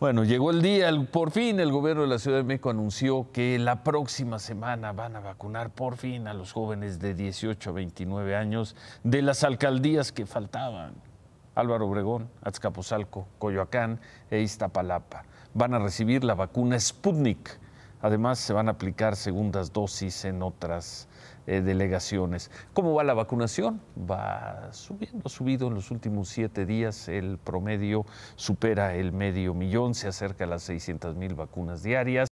Bueno, llegó el día, por fin el gobierno de la Ciudad de México anunció que la próxima semana van a vacunar por fin a los jóvenes de 18 a 29 años de las alcaldías que faltaban. Álvaro Obregón, Azcapotzalco, Coyoacán e Iztapalapa. Van a recibir la vacuna Sputnik Además, se van a aplicar segundas dosis en otras eh, delegaciones. ¿Cómo va la vacunación? Va subiendo, ha subido en los últimos siete días. El promedio supera el medio millón, se acerca a las 600 mil vacunas diarias.